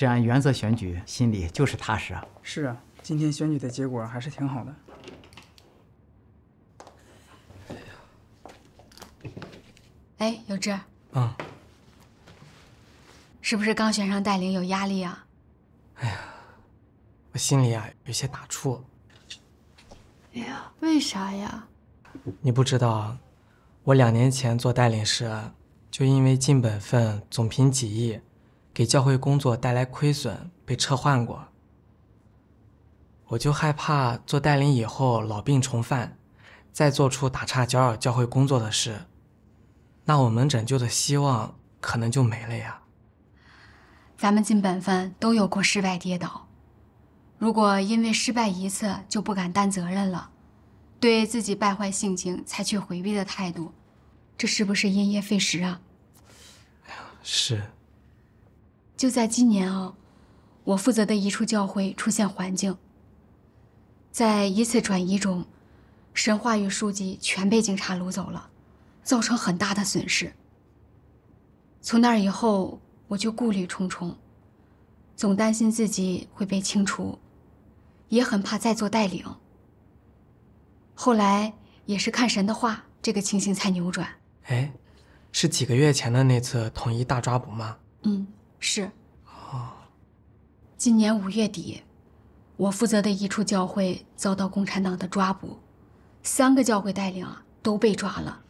这按原则选举，心里就是踏实啊。是啊，今天选举的结果还是挺好的。哎，有志，嗯，是不是刚选上带领有压力啊？哎呀，我心里啊有些打怵。哎呀，为啥呀？你不知道，我两年前做带领时，就因为尽本分，总评几亿。给教会工作带来亏损，被撤换过。我就害怕做带领以后老病重犯，再做出打岔搅扰教会工作的事，那我们拯救的希望可能就没了呀。咱们尽本分都有过失败跌倒，如果因为失败一次就不敢担责任了，对自己败坏性情采取回避的态度，这是不是因噎废食啊？哎呀，是。就在今年啊，我负责的一处教会出现环境。在一次转移中，神话与书籍全被警察掳走了，造成很大的损失。从那儿以后，我就顾虑重重，总担心自己会被清除，也很怕再做带领。后来也是看神的话，这个情形才扭转。哎，是几个月前的那次统一大抓捕吗？嗯。是。哦，今年五月底，我负责的一处教会遭到共产党的抓捕，三个教会带领都被抓了。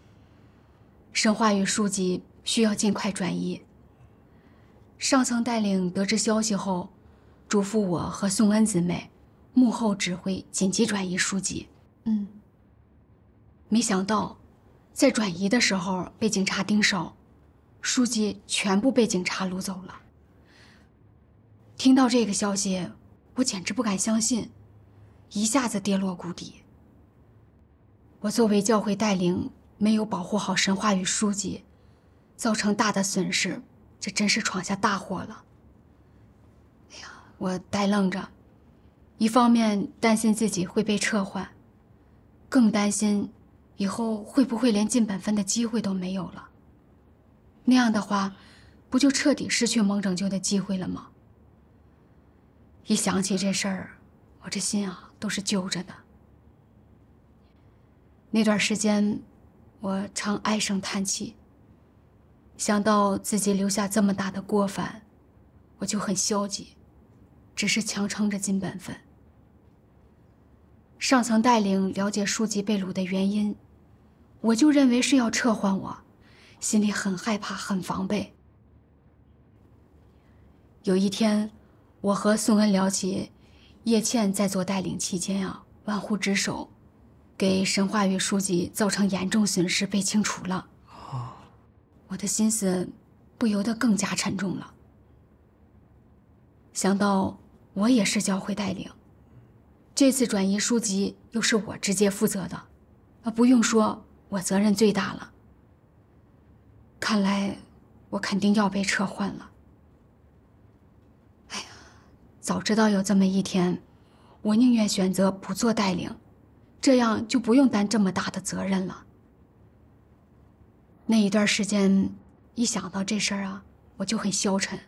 神话与书籍需要尽快转移。上层带领得知消息后，嘱咐我和宋恩姊妹，幕后指挥紧急转移书籍。嗯。没想到，在转移的时候被警察盯梢。书籍全部被警察掳走了。听到这个消息，我简直不敢相信，一下子跌落谷底。我作为教会带领，没有保护好神话与书籍，造成大的损失，这真是闯下大祸了。哎呀，我呆愣着，一方面担心自己会被撤换，更担心以后会不会连进本分的机会都没有了。那样的话，不就彻底失去蒙拯救的机会了吗？一想起这事儿，我这心啊都是揪着的。那段时间，我常唉声叹气，想到自己留下这么大的过犯，我就很消极，只是强撑着金本分。上层带领了解书记被掳的原因，我就认为是要撤换我。心里很害怕，很防备。有一天，我和宋恩聊起叶倩在做带领期间啊，玩忽职守，给神话与书籍造成严重损失，被清除了。我的心思不由得更加沉重了。想到我也是教会带领，这次转移书籍又是我直接负责的，啊，不用说，我责任最大了。看来我肯定要被撤换了。哎呀，早知道有这么一天，我宁愿选择不做代领，这样就不用担这么大的责任了。那一段时间，一想到这事儿啊，我就很消沉，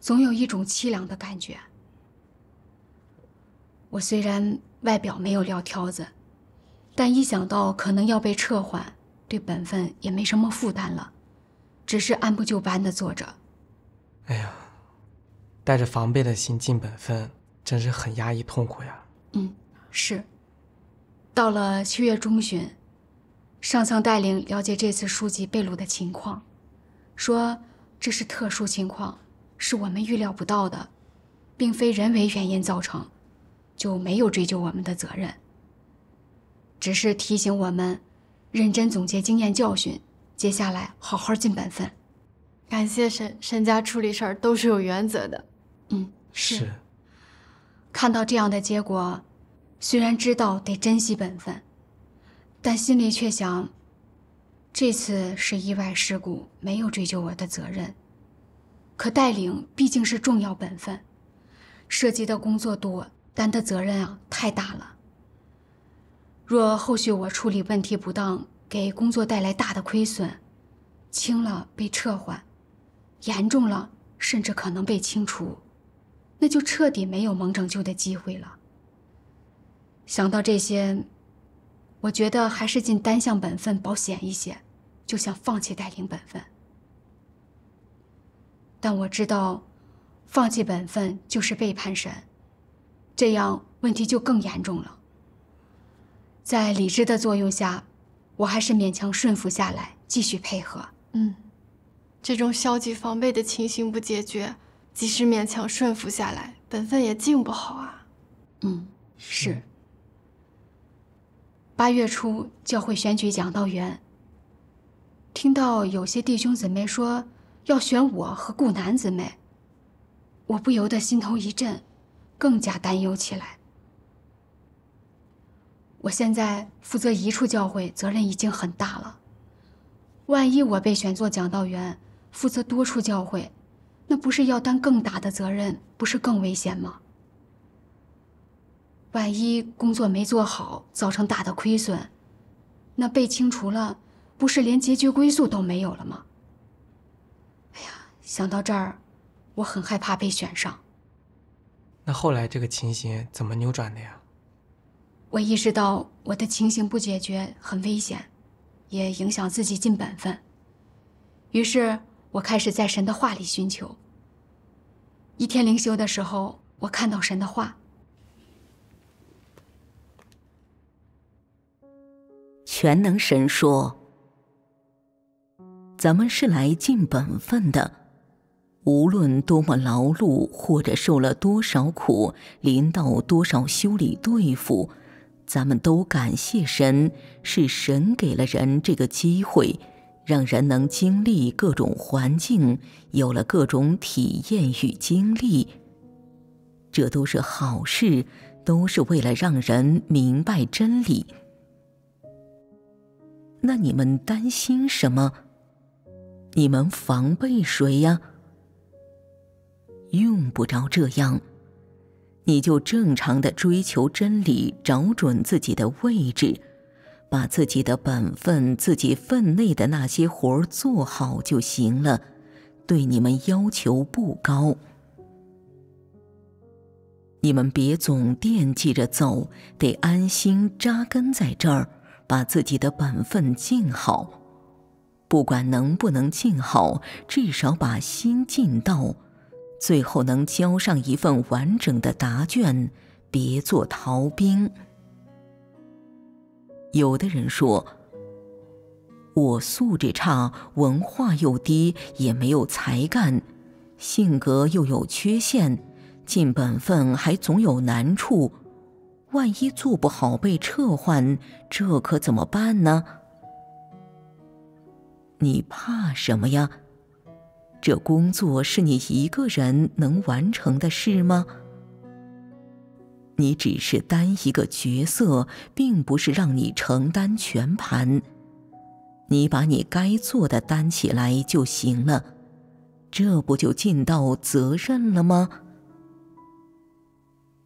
总有一种凄凉的感觉。我虽然外表没有撂挑子，但一想到可能要被撤换，对本分也没什么负担了。只是按部就班的做着。哎呀，带着防备的心尽本分，真是很压抑痛苦呀。嗯，是。到了七月中旬，上苍带领了解这次书籍被掳的情况，说这是特殊情况，是我们预料不到的，并非人为原因造成，就没有追究我们的责任。只是提醒我们，认真总结经验教训。接下来好好尽本分。感谢沈沈家处理事儿都是有原则的。嗯，是。看到这样的结果，虽然知道得珍惜本分，但心里却想，这次是意外事故，没有追究我的责任。可带领毕竟是重要本分，涉及的工作多，担的责任啊太大了。若后续我处理问题不当，给工作带来大的亏损，轻了被撤换，严重了甚至可能被清除，那就彻底没有蒙拯救的机会了。想到这些，我觉得还是尽单向本分保险一些，就想放弃带领本分。但我知道，放弃本分就是背叛神，这样问题就更严重了。在理智的作用下。我还是勉强顺服下来，继续配合。嗯，这种消极防备的情形不解决，即使勉强顺服下来，本分也尽不好啊。嗯，是。八月初教会选举讲道员，听到有些弟兄姊妹说要选我和顾南姊妹，我不由得心头一震，更加担忧起来。我现在负责一处教会，责任已经很大了。万一我被选做讲道员，负责多处教会，那不是要担更大的责任，不是更危险吗？万一工作没做好，造成大的亏损，那被清除了，不是连结局归宿都没有了吗？哎呀，想到这儿，我很害怕被选上。那后来这个情形怎么扭转的呀？我意识到我的情形不解决很危险，也影响自己尽本分。于是，我开始在神的话里寻求。一天灵修的时候，我看到神的话。全能神说：“咱们是来尽本分的，无论多么劳碌，或者受了多少苦，临到多少修理对付。”咱们都感谢神，是神给了人这个机会，让人能经历各种环境，有了各种体验与经历。这都是好事，都是为了让人明白真理。那你们担心什么？你们防备谁呀？用不着这样。你就正常的追求真理，找准自己的位置，把自己的本分、自己分内的那些活儿做好就行了。对你们要求不高，你们别总惦记着走，得安心扎根在这儿，把自己的本分尽好。不管能不能尽好，至少把心尽到。最后能交上一份完整的答卷，别做逃兵。有的人说：“我素质差，文化又低，也没有才干，性格又有缺陷，尽本分还总有难处，万一做不好被撤换，这可怎么办呢？”你怕什么呀？这工作是你一个人能完成的事吗？你只是担一个角色，并不是让你承担全盘。你把你该做的担起来就行了，这不就尽到责任了吗？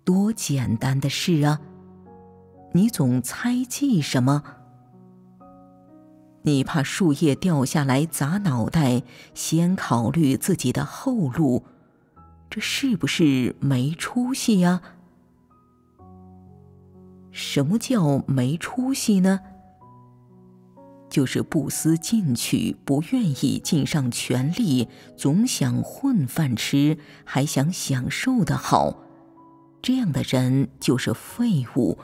多简单的事啊！你总猜忌什么？你怕树叶掉下来砸脑袋，先考虑自己的后路，这是不是没出息呀？什么叫没出息呢？就是不思进取，不愿意尽上全力，总想混饭吃，还想享受的好，这样的人就是废物。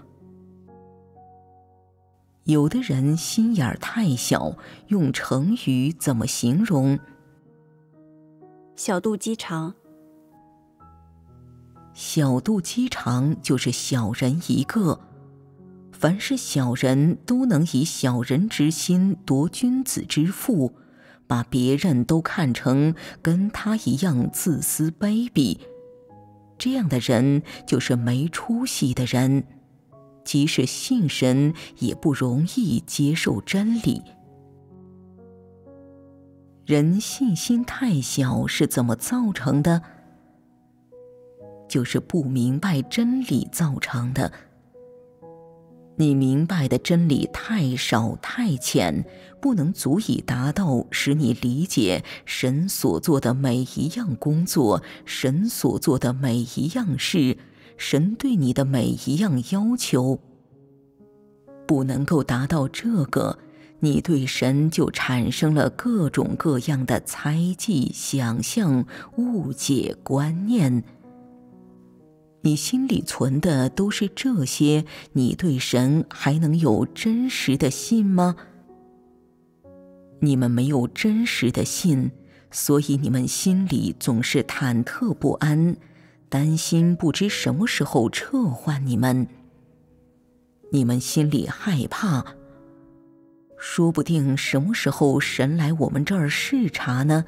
有的人心眼儿太小，用成语怎么形容？小肚鸡肠。小肚鸡肠就是小人一个。凡是小人都能以小人之心夺君子之腹，把别人都看成跟他一样自私卑鄙，这样的人就是没出息的人。即使信神，也不容易接受真理。人信心太小是怎么造成的？就是不明白真理造成的。你明白的真理太少太浅，不能足以达到使你理解神所做的每一样工作，神所做的每一样事。神对你的每一样要求，不能够达到这个，你对神就产生了各种各样的猜忌、想象、误解、观念。你心里存的都是这些，你对神还能有真实的信吗？你们没有真实的信，所以你们心里总是忐忑不安。担心不知什么时候撤换你们，你们心里害怕。说不定什么时候神来我们这儿视察呢？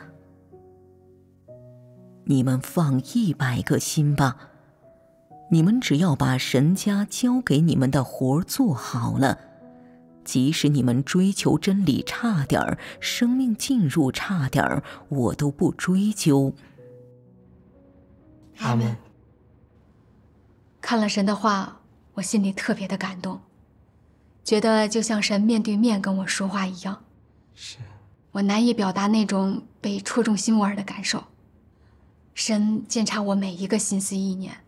你们放一百个心吧，你们只要把神家交给你们的活儿做好了，即使你们追求真理差点儿，生命进入差点儿，我都不追究。阿门。看了神的话，我心里特别的感动，觉得就像神面对面跟我说话一样。是，我难以表达那种被戳中心窝儿的感受。神监察我每一个心思意念，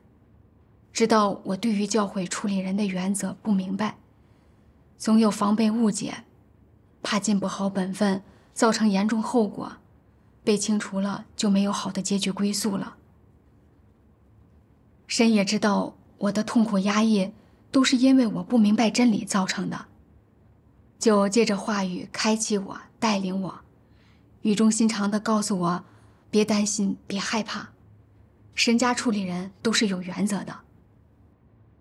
知道我对于教会处理人的原则不明白，总有防备误解，怕尽不好本分，造成严重后果，被清除了就没有好的结局归宿了。神也知道我的痛苦压抑都是因为我不明白真理造成的，就借着话语开启我带领我，语重心长地告诉我：别担心，别害怕。神家处理人都是有原则的，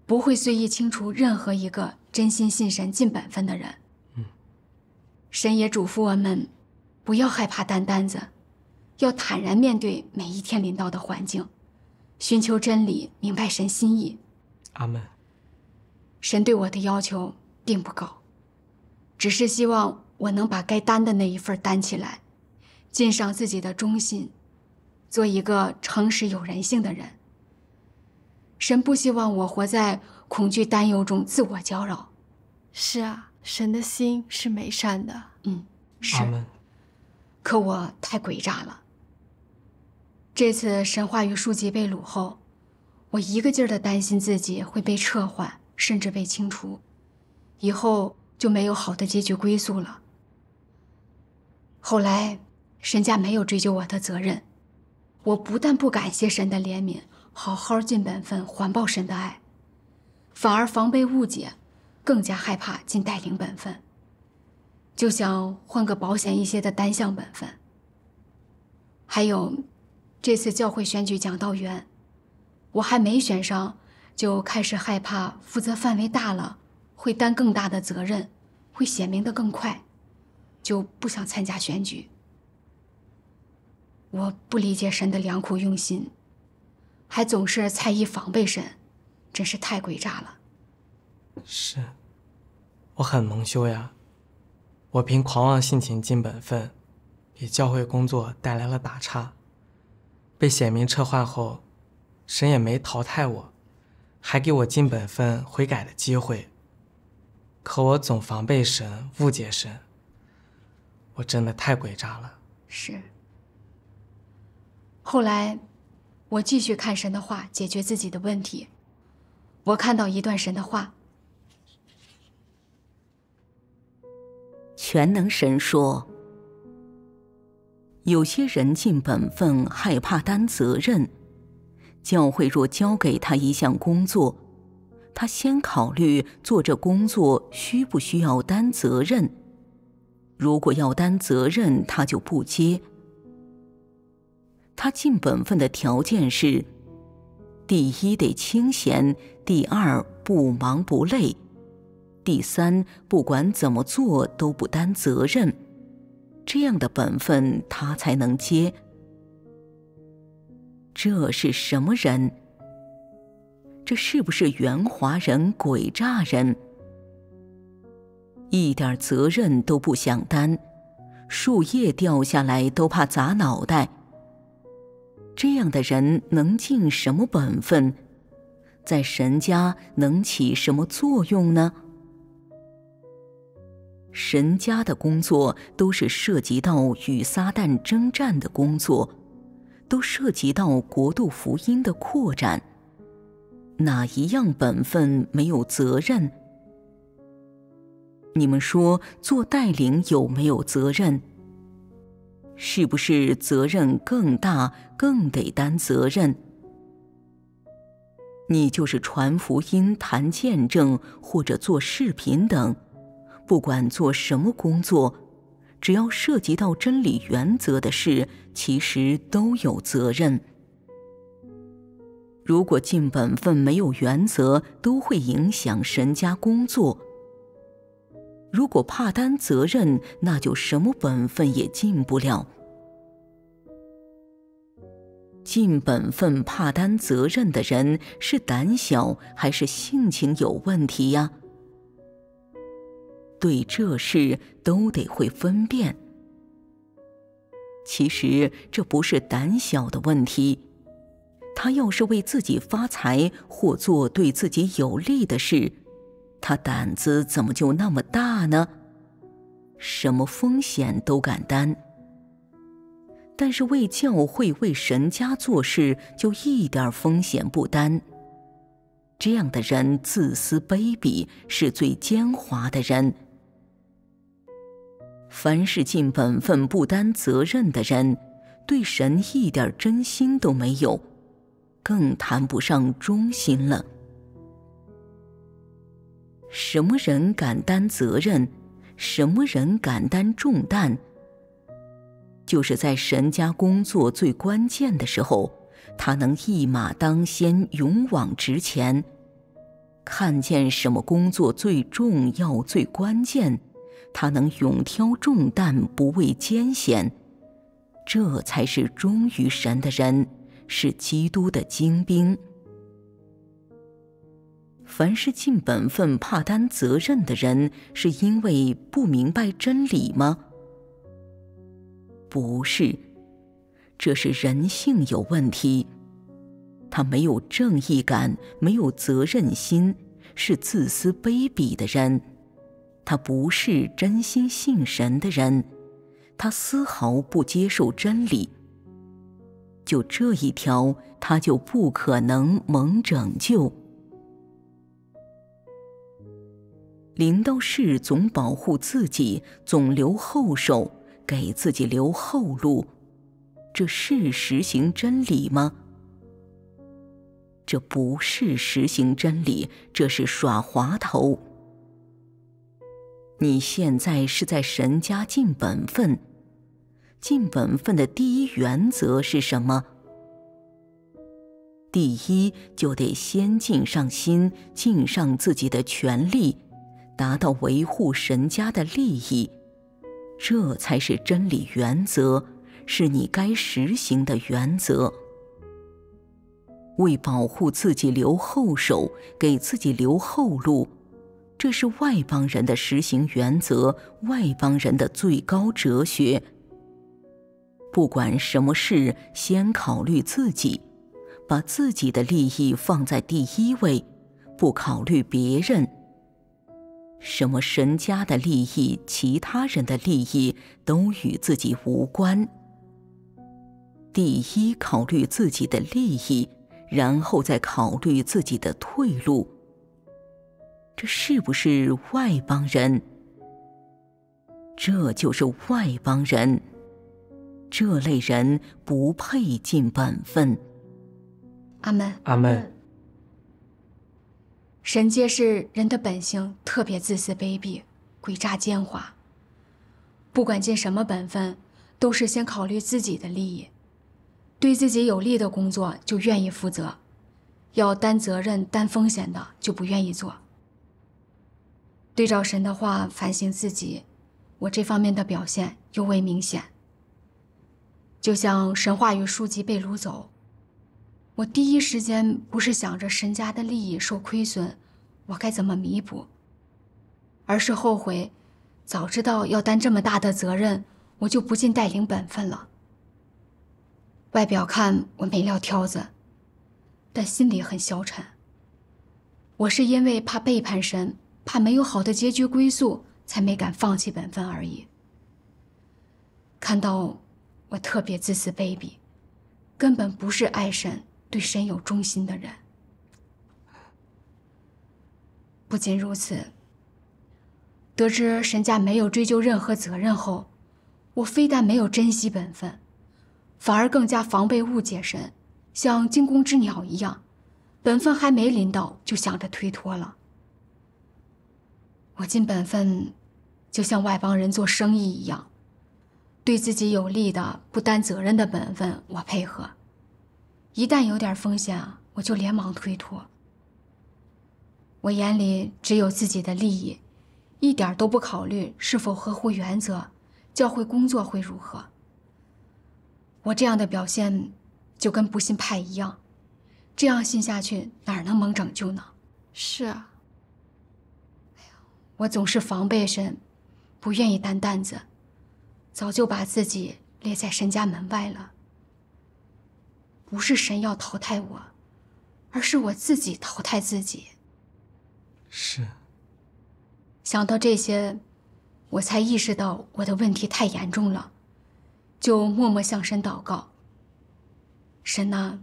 不会随意清除任何一个真心信神尽本分的人。神也嘱咐我们，不要害怕担担子，要坦然面对每一天临到的环境。寻求真理，明白神心意，阿门。神对我的要求并不高，只是希望我能把该担的那一份担起来，尽上自己的忠心，做一个诚实有人性的人。神不希望我活在恐惧担忧中，自我搅扰。是啊，神的心是美善的。嗯，是。阿门。可我太诡诈了。这次神话与书籍被掳后，我一个劲儿的担心自己会被撤换，甚至被清除，以后就没有好的结局归宿了。后来，神家没有追究我的责任，我不但不感谢神的怜悯，好好尽本分还报神的爱，反而防备误解，更加害怕尽带领本分，就想换个保险一些的单项本分。还有。这次教会选举讲道员，我还没选上，就开始害怕负责范围大了，会担更大的责任，会显明的更快，就不想参加选举。我不理解神的良苦用心，还总是猜疑防备神，真是太诡诈了。是，我很蒙羞呀，我凭狂妄性情尽本分，给教会工作带来了打岔。被显明撤换后，神也没淘汰我，还给我尽本分悔改的机会。可我总防备神，误解神。我真的太诡诈了。是。后来，我继续看神的话，解决自己的问题。我看到一段神的话：全能神说。有些人尽本分害怕担责任，教会若交给他一项工作，他先考虑做这工作需不需要担责任。如果要担责任，他就不接。他尽本分的条件是：第一得清闲，第二不忙不累，第三不管怎么做都不担责任。这样的本分，他才能接。这是什么人？这是不是圆滑人、诡诈人？一点责任都不想担，树叶掉下来都怕砸脑袋。这样的人能尽什么本分？在神家能起什么作用呢？神家的工作都是涉及到与撒旦征战的工作，都涉及到国度福音的扩展。哪一样本分没有责任？你们说做带领有没有责任？是不是责任更大，更得担责任？你就是传福音、谈见证或者做视频等。不管做什么工作，只要涉及到真理原则的事，其实都有责任。如果尽本分没有原则，都会影响神家工作。如果怕担责任，那就什么本分也尽不了。尽本分怕担责任的人是胆小，还是性情有问题呀？对这事都得会分辨。其实这不是胆小的问题。他要是为自己发财或做对自己有利的事，他胆子怎么就那么大呢？什么风险都敢担。但是为教会、为神家做事，就一点风险不担。这样的人自私、卑鄙，是最奸猾的人。凡是尽本分不担责任的人，对神一点真心都没有，更谈不上忠心了。什么人敢担责任？什么人敢担重担？就是在神家工作最关键的时候，他能一马当先，勇往直前。看见什么工作最重要、最关键？他能勇挑重担，不畏艰险，这才是忠于神的人，是基督的精兵。凡是尽本分怕担责任的人，是因为不明白真理吗？不是，这是人性有问题。他没有正义感，没有责任心，是自私卑鄙的人。他不是真心信神的人，他丝毫不接受真理。就这一条，他就不可能蒙拯救。临到世总保护自己，总留后手，给自己留后路，这是实行真理吗？这不是实行真理，这是耍滑头。你现在是在神家尽本分，尽本分的第一原则是什么？第一，就得先尽上心，尽上自己的全力，达到维护神家的利益，这才是真理原则，是你该实行的原则。为保护自己留后手，给自己留后路。这是外邦人的实行原则，外邦人的最高哲学。不管什么事，先考虑自己，把自己的利益放在第一位，不考虑别人。什么神家的利益、其他人的利益，都与自己无关。第一，考虑自己的利益，然后再考虑自己的退路。这是不是外邦人？这就是外邦人，这类人不配尽本分。阿门。阿门。神界是人的本性特别自私卑鄙、诡诈奸猾，不管尽什么本分，都是先考虑自己的利益，对自己有利的工作就愿意负责，要担责任、担风险的就不愿意做。对照神的话反省自己，我这方面的表现尤为明显。就像神话与书籍被掳走，我第一时间不是想着神家的利益受亏损，我该怎么弥补，而是后悔，早知道要担这么大的责任，我就不尽带领本分了。外表看我没撂挑子，但心里很消沉。我是因为怕背叛神。怕没有好的结局归宿，才没敢放弃本分而已。看到我特别自私卑鄙，根本不是爱神对神有忠心的人。不仅如此，得知神家没有追究任何责任后，我非但没有珍惜本分，反而更加防备误解神，像惊弓之鸟一样，本分还没临到就想着推脱了。我尽本分，就像外邦人做生意一样，对自己有利的、不担责任的本分，我配合；一旦有点风险啊，我就连忙推脱。我眼里只有自己的利益，一点都不考虑是否合乎原则，教会工作会如何。我这样的表现，就跟不信派一样，这样信下去哪能蒙拯救呢？是啊。我总是防备神，不愿意担担子，早就把自己列在神家门外了。不是神要淘汰我，而是我自己淘汰自己。是。想到这些，我才意识到我的问题太严重了，就默默向神祷告。神呐，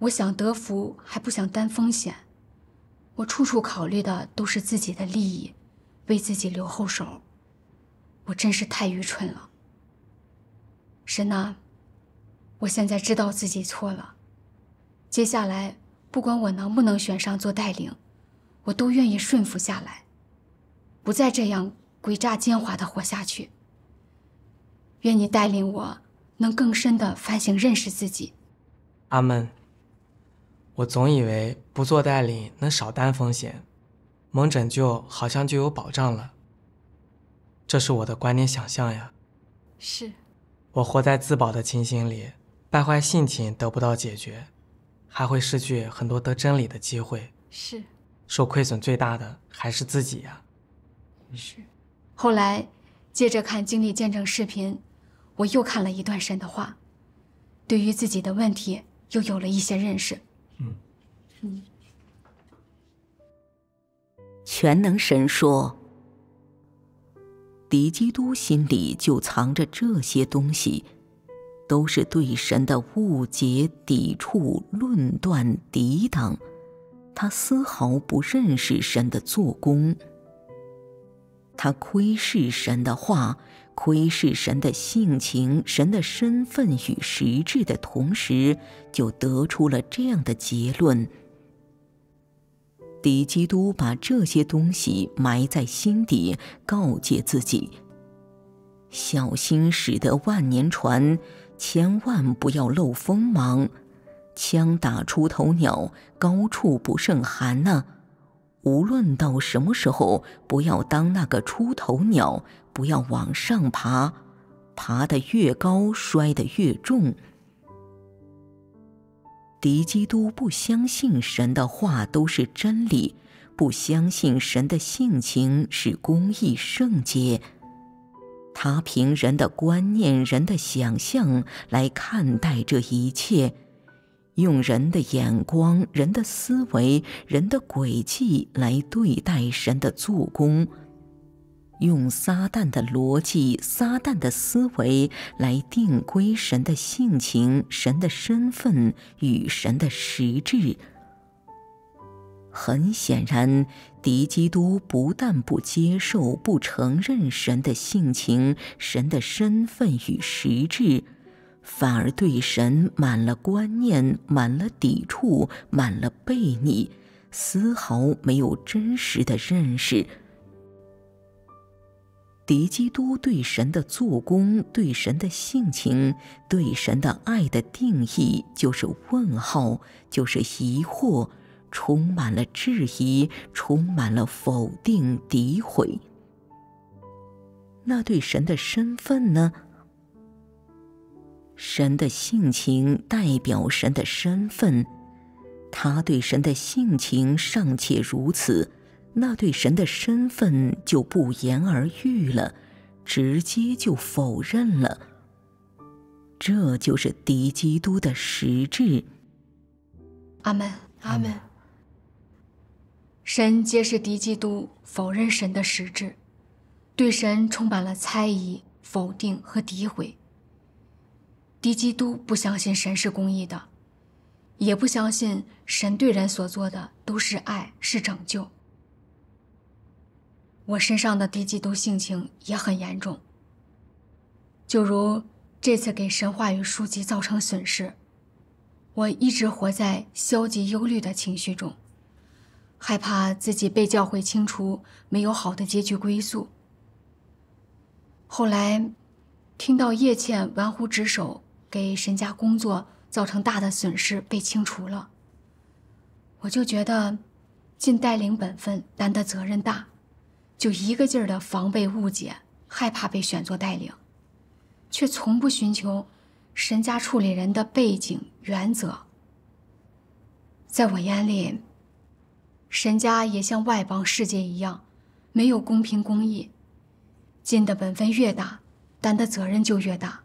我想得福还不想担风险，我处处考虑的都是自己的利益。为自己留后手，我真是太愚蠢了。神娜，我现在知道自己错了。接下来不管我能不能选上做带领，我都愿意顺服下来，不再这样诡诈奸猾的活下去。愿你带领我能更深的反省认识自己。阿门。我总以为不做带领能少担风险。能拯救，好像就有保障了。这是我的观念想象呀。是。我活在自保的情形里，败坏性情得不到解决，还会失去很多得真理的机会。是。受亏损最大的还是自己呀。是。后来，接着看经历见证视频，我又看了一段神的话，对于自己的问题又有了一些认识。嗯。嗯。全能神说：“敌基督心里就藏着这些东西，都是对神的误解、抵触、论断、抵挡。他丝毫不认识神的做工。他窥视神的话，窥视神的性情、神的身份与实质的同时，就得出了这样的结论。”李基督把这些东西埋在心底，告诫自己：“小心驶得万年船，千万不要露锋芒。枪打出头鸟，高处不胜寒呐。无论到什么时候，不要当那个出头鸟，不要往上爬，爬得越高，摔得越重。”敌基督不相信神的话都是真理，不相信神的性情是公义圣洁。他凭人的观念、人的想象来看待这一切，用人的眼光、人的思维、人的轨迹来对待神的做工。用撒旦的逻辑、撒旦的思维来定规神的性情、神的身份与神的实质。很显然，敌基督不但不接受、不承认神的性情、神的身份与实质，反而对神满了观念、满了抵触、满了背逆，丝毫没有真实的认识。敌基督对神的做工、对神的性情、对神的爱的定义，就是问号，就是疑惑，充满了质疑，充满了否定、诋毁。那对神的身份呢？神的性情代表神的身份，他对神的性情尚且如此。那对神的身份就不言而喻了，直接就否认了。这就是敌基督的实质。阿门，阿门。神皆是敌基督，否认神的实质，对神充满了猜疑、否定和诋毁。敌基督不相信神是公义的，也不相信神对人所做的都是爱，是拯救。我身上的低嫉妒性情也很严重。就如这次给神话与书籍造成损失，我一直活在消极忧虑的情绪中，害怕自己被教会清除，没有好的结局归宿。后来，听到叶倩玩忽职守，给沈家工作造成大的损失，被清除了，我就觉得，尽带领本分，担的责任大。就一个劲儿的防备误解，害怕被选作带领，却从不寻求神家处理人的背景原则。在我眼里，神家也像外邦世界一样，没有公平公义。尽的本分越大，担的责任就越大，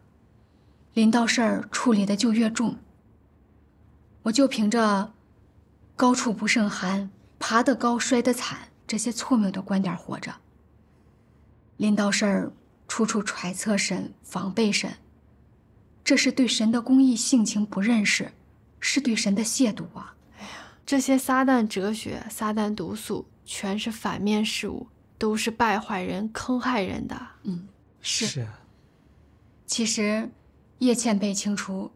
临到事儿处理的就越重。我就凭着高处不胜寒，爬得高摔得惨。这些错谬的观点活着，临到事儿处处揣测神防备神，这是对神的公义性情不认识，是对神的亵渎啊！哎呀，这些撒旦哲学、撒旦毒素，全是反面事物，都是败坏人、坑害人的。嗯，是是其实，叶倩被清除，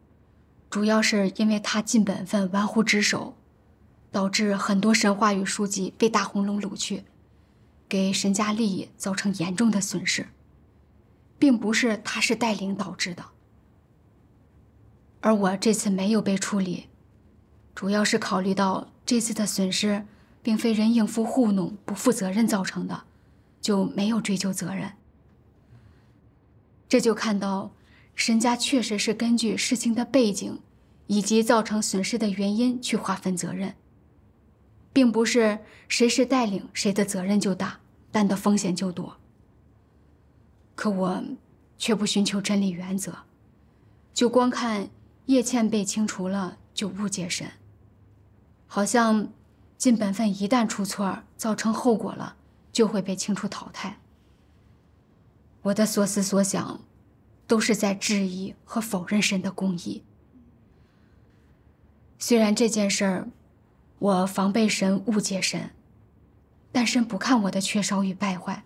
主要是因为她尽本分、玩忽职守。导致很多神话与书籍被大红龙掳去，给神家利益造成严重的损失，并不是他是带领导致的。而我这次没有被处理，主要是考虑到这次的损失并非人应夫糊弄、不负责任造成的，就没有追究责任。这就看到神家确实是根据事情的背景以及造成损失的原因去划分责任。并不是谁是带领，谁的责任就大，担的风险就多。可我却不寻求真理原则，就光看叶倩被清除了，就误解神，好像尽本分一旦出错，造成后果了，就会被清除淘汰。我的所思所想，都是在质疑和否认神的公义。虽然这件事儿。我防备神误解神，但神不看我的缺少与败坏，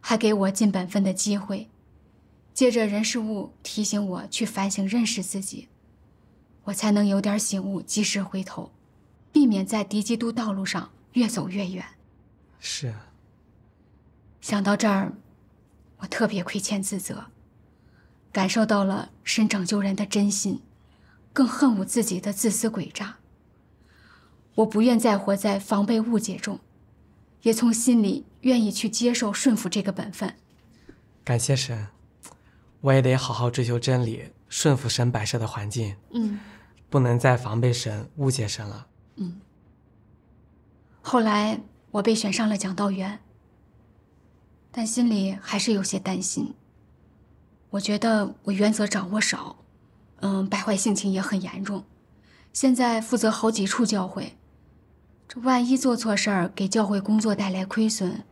还给我尽本分的机会，借着人事物提醒我去反省认识自己，我才能有点醒悟，及时回头，避免在敌基督道路上越走越远。是啊，想到这儿，我特别亏欠自责，感受到了神拯救人的真心，更恨我自己的自私诡诈。我不愿再活在防备误解中，也从心里愿意去接受顺服这个本分。感谢神，我也得好好追求真理，顺服神摆设的环境。嗯，不能再防备神、误解神了。嗯。后来我被选上了讲道员，但心里还是有些担心。我觉得我原则掌握少，嗯，败坏性情也很严重。现在负责好几处教会。这万一做错事儿，给教会工作带来亏损，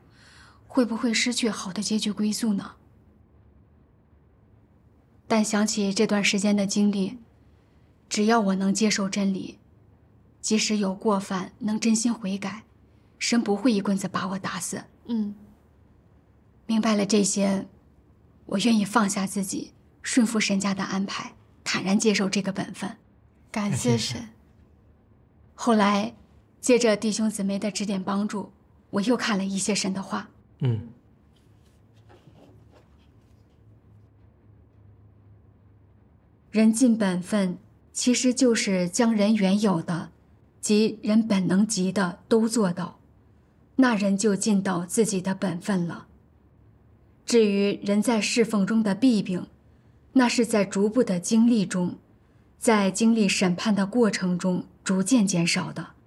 会不会失去好的结局归宿呢？但想起这段时间的经历，只要我能接受真理，即使有过犯，能真心悔改，神不会一棍子把我打死。嗯。明白了这些，我愿意放下自己，顺服神家的安排，坦然接受这个本分。感谢神。后来。借着弟兄姊妹的指点帮助，我又看了一些神的话。嗯，人尽本分，其实就是将人原有的，及人本能及的都做到，那人就尽到自己的本分了。至于人在侍奉中的弊病，那是在逐步的经历中，在经历审判的过程中逐渐减少的。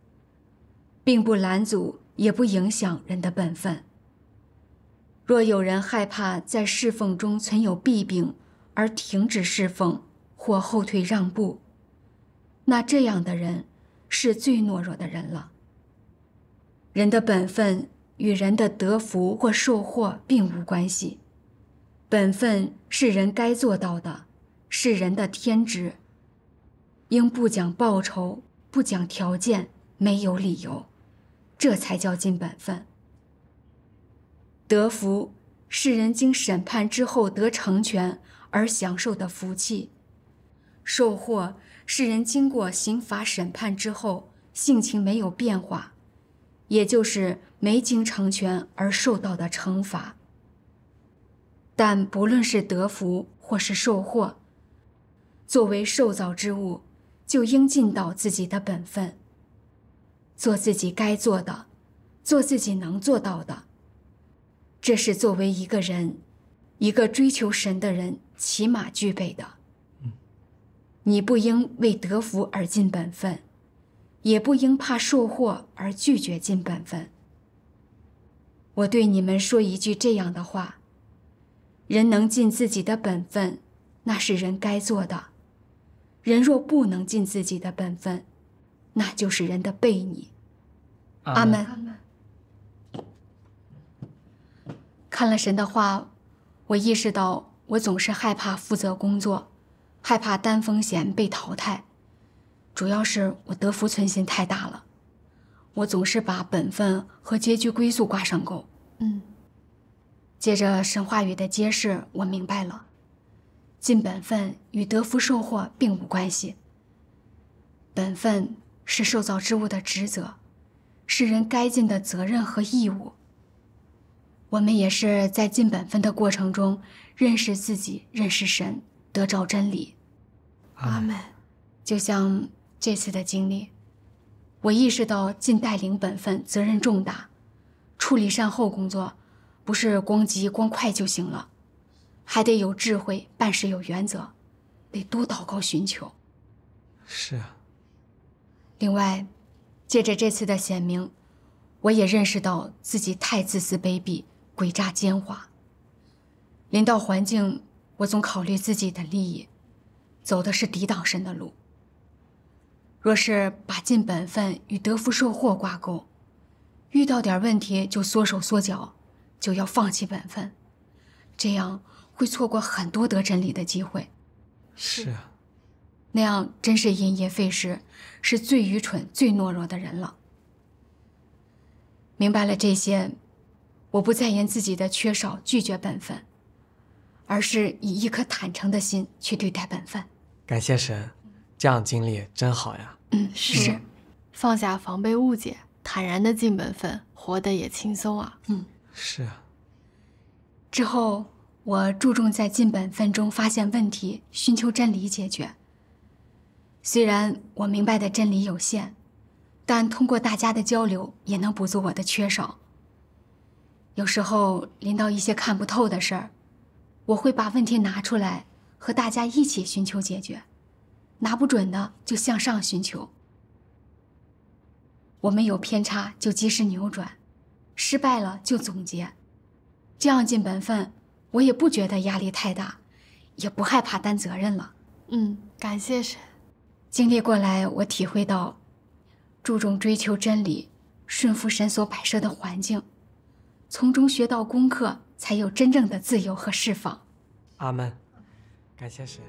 并不拦阻，也不影响人的本分。若有人害怕在侍奉中存有弊病，而停止侍奉或后退让步，那这样的人是最懦弱的人了。人的本分与人的得福或受祸并无关系，本分是人该做到的，是人的天职，应不讲报酬，不讲条件，没有理由。这才叫尽本分。得福是人经审判之后得成全而享受的福气；受祸是人经过刑罚审判之后性情没有变化，也就是没经成全而受到的惩罚。但不论是得福或是受祸，作为受造之物，就应尽到自己的本分。做自己该做的，做自己能做到的。这是作为一个人，一个追求神的人，起码具备的。你不应为得福而尽本分，也不应怕受祸而拒绝尽本分。我对你们说一句这样的话：人能尽自己的本分，那是人该做的；人若不能尽自己的本分，那就是人的悖逆。阿门。看了神的话，我意识到我总是害怕负责工作，害怕担风险被淘汰。主要是我得福存心太大了，我总是把本分和结局归宿挂上钩。嗯。接着神话语的揭示，我明白了，尽本分与得福收获并无关系。本分。是受造之物的职责，是人该尽的责任和义务。我们也是在尽本分的过程中认识自己、认识神，得着真理。阿门。就像这次的经历，我意识到尽带领本分责任重大，处理善后工作，不是光急光快就行了，还得有智慧，办事有原则，得多祷告寻求。是啊。另外，借着这次的显明，我也认识到自己太自私、卑鄙、诡诈、奸猾。临到环境，我总考虑自己的利益，走的是抵挡神的路。若是把尽本分与得福受祸挂钩，遇到点问题就缩手缩脚，就要放弃本分，这样会错过很多得真理的机会。是啊。那样真是因噎废食，是最愚蠢、最懦弱的人了。明白了这些，我不再因自己的缺少拒绝本分，而是以一颗坦诚的心去对待本分。感谢神，这样经历真好呀！嗯，是，放下防备误解，坦然的尽本分，活得也轻松啊！嗯，是啊。之后我注重在尽本分中发现问题，寻求真理，解决。虽然我明白的真理有限，但通过大家的交流也能补足我的缺少。有时候临到一些看不透的事儿，我会把问题拿出来和大家一起寻求解决，拿不准的就向上寻求。我们有偏差就及时扭转，失败了就总结，这样尽本分，我也不觉得压力太大，也不害怕担责任了。嗯，感谢神。经历过来，我体会到，注重追求真理，顺服神所摆设的环境，从中学到功课，才有真正的自由和释放。阿门，感谢神。